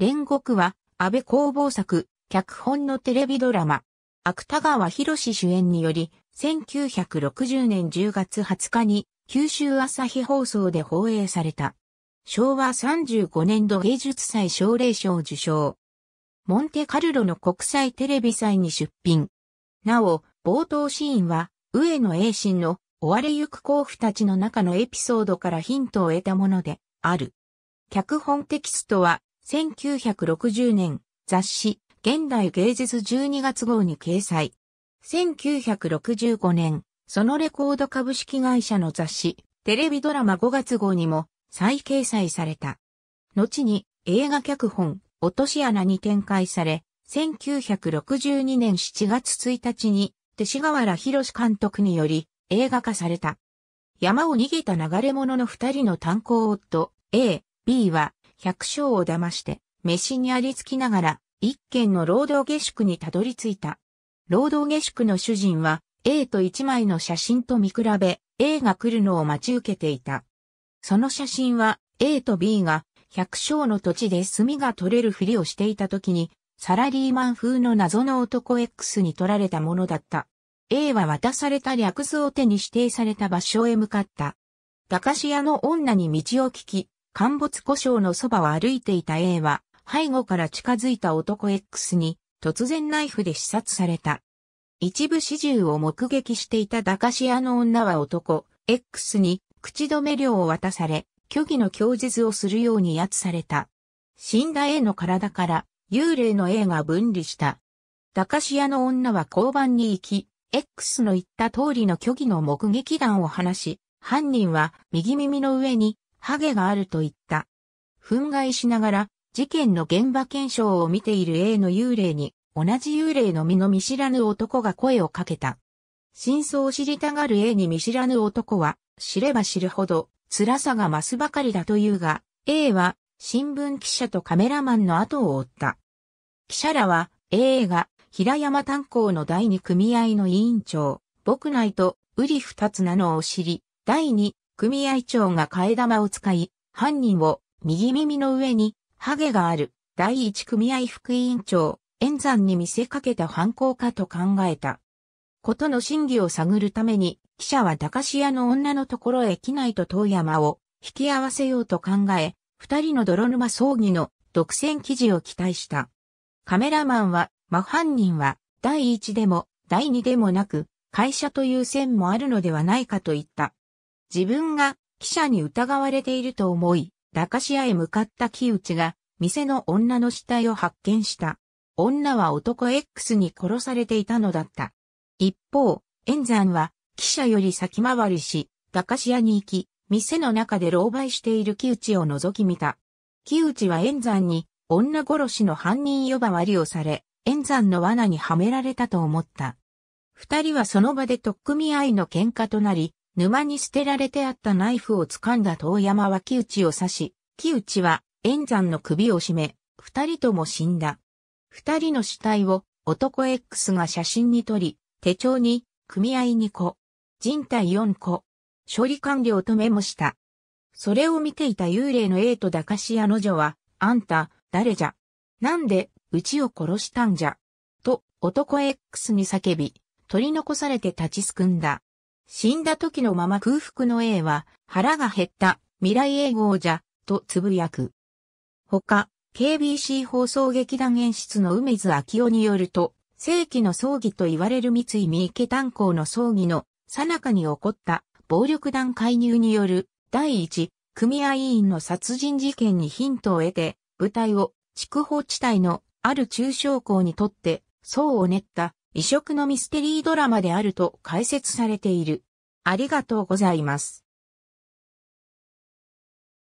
煉獄は、安倍工房作、脚本のテレビドラマ。芥川博士主演により、1960年10月20日に、九州朝日放送で放映された。昭和35年度芸術祭奨励賞受賞。モンテカルロの国際テレビ祭に出品。なお、冒頭シーンは、上野英信の追われゆく甲府たちの中のエピソードからヒントを得たものである。脚本テキストは、1960年、雑誌、現代芸術12月号に掲載。1965年、そのレコード株式会社の雑誌、テレビドラマ5月号にも再掲載された。後に映画脚本、落とし穴に展開され、1962年7月1日に、勅使河原博監督により映画化された。山を逃げた流れ者の二人の炭鉱夫 A、B は百姓を騙して、飯にありつきながら、一軒の労働下宿にたどり着いた。労働下宿の主人は、A と一枚の写真と見比べ、A が来るのを待ち受けていた。その写真は、A と B が、百姓の土地で炭が取れるふりをしていた時に、サラリーマン風の謎の男 X に取られたものだった。A は渡された略図を手に指定された場所へ向かった。駄菓子屋の女に道を聞き、陥没故障のそばを歩いていた A は、背後から近づいた男 X に、突然ナイフで刺殺された。一部始終を目撃していた駄菓子屋の女は男、X に、口止め料を渡され、虚偽の供述をするように圧された。死んだ A の体から幽霊の A が分離した。駄菓子屋の女は交番に行き、X の言った通りの虚偽の目撃談を話し、犯人は右耳の上にハゲがあると言った。憤慨しながら、事件の現場検証を見ている A の幽霊に、同じ幽霊の身の見知らぬ男が声をかけた。真相を知りたがる A に見知らぬ男は、知れば知るほど、辛さが増すばかりだというが、A は、新聞記者とカメラマンの後を追った。記者らは、A が、平山炭鉱の第二組合の委員長、僕内と、瓜二つなのを知り、第二組合長が替え玉を使い、犯人を右耳の上にハゲがある第一組合副委員長、円山に見せかけた犯行かと考えた。ことの真偽を探るために、記者は高志屋の女のところへ機内と遠山を引き合わせようと考え、二人の泥沼葬儀の独占記事を期待した。カメラマンは、真犯人は、第一でも、第二でもなく、会社という線もあるのではないかと言った。自分が記者に疑われていると思い、駄菓子屋へ向かった木内が、店の女の死体を発見した。女は男 X に殺されていたのだった。一方、円山は、記者より先回りし、駄菓子屋に行き、店の中で狼狽している木内を覗き見た。木内は円山に、女殺しの犯人呼ばわりをされ、円山の罠にはめられたと思った。二人はその場で取っ組み合いの喧嘩となり、沼に捨てられてあったナイフを掴んだ遠山は木内を刺し、木内は円山の首を絞め、二人とも死んだ。二人の死体を男 X が写真に撮り、手帳に、組合2個、人体4個、処理完了とメモした。それを見ていた幽霊の A と駄菓子屋の女は、あんた、誰じゃなんで、うちを殺したんじゃと、男 X に叫び、取り残されて立ちすくんだ。死んだ時のまま空腹の A は、腹が減った、未来永劫じゃ、とつぶやく。他、KBC 放送劇団演出の梅津明夫によると、世紀の葬儀と言われる三井三池炭鉱の葬儀の最中に起こった暴力団介入による第一組合委員の殺人事件にヒントを得て、舞台を筑豊地帯のある中小校にとって、うを練った異色のミステリードラマであると解説されている。ありがとうございます。